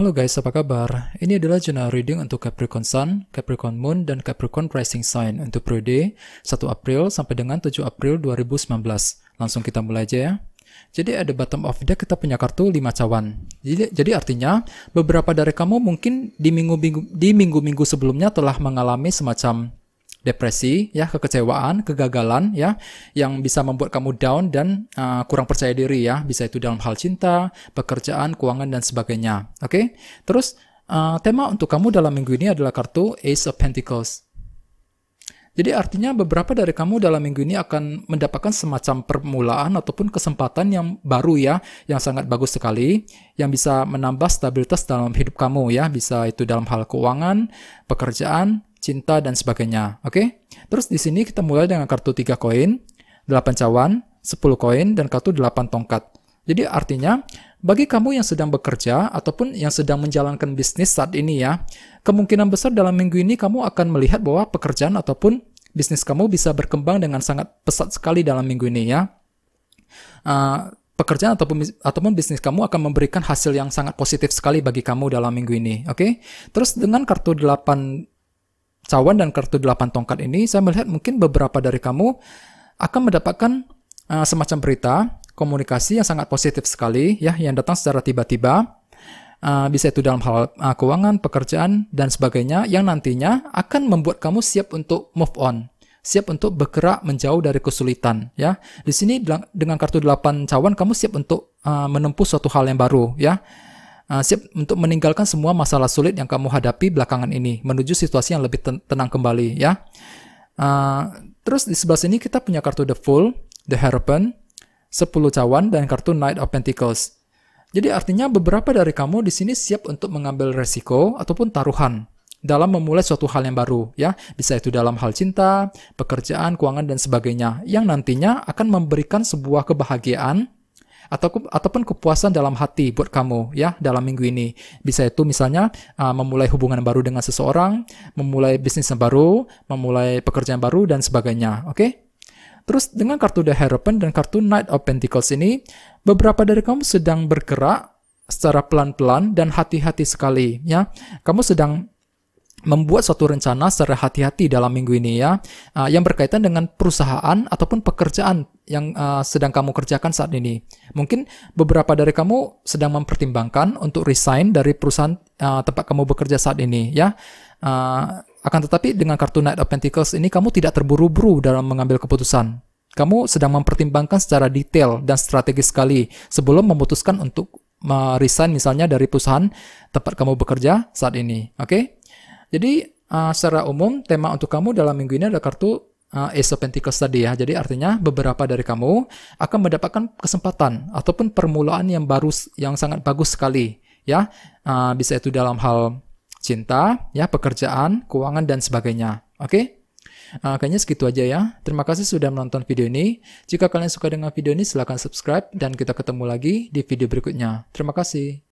Halo guys, apa kabar? Ini adalah jurnal reading untuk Capricorn Sun, Capricorn Moon, dan Capricorn Rising Sign untuk periode 1 April sampai dengan 7 April 2019. Langsung kita mulai aja ya. Jadi ada bottom of deck kita punya kartu 5 cawan. Jadi, jadi artinya beberapa dari kamu mungkin di minggu-minggu di minggu-minggu sebelumnya telah mengalami semacam depresi ya kekecewaan kegagalan ya yang bisa membuat kamu down dan uh, kurang percaya diri ya bisa itu dalam hal cinta pekerjaan keuangan dan sebagainya oke okay? terus uh, tema untuk kamu dalam minggu ini adalah kartu Ace of Pentacles jadi artinya beberapa dari kamu dalam minggu ini akan mendapatkan semacam permulaan ataupun kesempatan yang baru ya, yang sangat bagus sekali, yang bisa menambah stabilitas dalam hidup kamu ya, bisa itu dalam hal keuangan, pekerjaan, cinta, dan sebagainya. Oke? Okay? Terus di sini kita mulai dengan kartu 3 koin, 8 cawan, 10 koin, dan kartu 8 tongkat. Jadi artinya, bagi kamu yang sedang bekerja ataupun yang sedang menjalankan bisnis saat ini ya, kemungkinan besar dalam minggu ini kamu akan melihat bahwa pekerjaan ataupun bisnis kamu bisa berkembang dengan sangat pesat sekali dalam minggu ini ya. Uh, pekerjaan ataupun ataupun bisnis kamu akan memberikan hasil yang sangat positif sekali bagi kamu dalam minggu ini, oke? Okay? Terus dengan kartu 8 cawan dan kartu delapan tongkat ini, saya melihat mungkin beberapa dari kamu akan mendapatkan uh, semacam berita komunikasi yang sangat positif sekali ya yang datang secara tiba-tiba. Uh, bisa itu dalam hal uh, keuangan, pekerjaan dan sebagainya yang nantinya akan membuat kamu siap untuk move on siap untuk bergerak menjauh dari kesulitan ya. Di sini dengan kartu delapan cawan kamu siap untuk uh, menempuh suatu hal yang baru ya uh, siap untuk meninggalkan semua masalah sulit yang kamu hadapi belakangan ini menuju situasi yang lebih tenang kembali ya. Uh, terus di sebelah sini kita punya kartu The Fool, The Hierophant, 10 cawan dan kartu Knight of Pentacles. Jadi artinya beberapa dari kamu di sini siap untuk mengambil resiko ataupun taruhan dalam memulai suatu hal yang baru ya, bisa itu dalam hal cinta, pekerjaan, keuangan dan sebagainya yang nantinya akan memberikan sebuah kebahagiaan atau ataupun kepuasan dalam hati buat kamu ya dalam minggu ini. Bisa itu misalnya uh, memulai hubungan baru dengan seseorang, memulai bisnis yang baru, memulai pekerjaan baru dan sebagainya. Oke? Okay? Terus dengan kartu The Hierophant dan kartu Knight of Pentacles ini, beberapa dari kamu sedang bergerak secara pelan-pelan dan hati-hati sekali ya. Kamu sedang membuat suatu rencana secara hati-hati dalam minggu ini ya ah, yang berkaitan dengan perusahaan ataupun pekerjaan yang ah, sedang kamu kerjakan saat ini. Mungkin beberapa dari kamu sedang mempertimbangkan untuk resign dari perusahaan ah, tempat kamu bekerja saat ini ya. akan tetapi dengan kartu Knight of Pentacles ini kamu tidak terburu-buru dalam mengambil keputusan. Kamu sedang mempertimbangkan secara detail dan strategis sekali sebelum memutuskan untuk resign misalnya dari perusahaan tempat kamu bekerja saat ini. Oke? Okay? Jadi uh, secara umum tema untuk kamu dalam minggu ini adalah kartu uh, Ace of Pentacles tadi ya. Jadi artinya beberapa dari kamu akan mendapatkan kesempatan ataupun permulaan yang baru yang sangat bagus sekali ya. Uh, bisa itu dalam hal cinta, ya, pekerjaan, keuangan dan sebagainya. Oke? Okay? Uh, kayaknya segitu aja ya. Terima kasih sudah menonton video ini. Jika kalian suka dengan video ini silahkan subscribe dan kita ketemu lagi di video berikutnya. Terima kasih.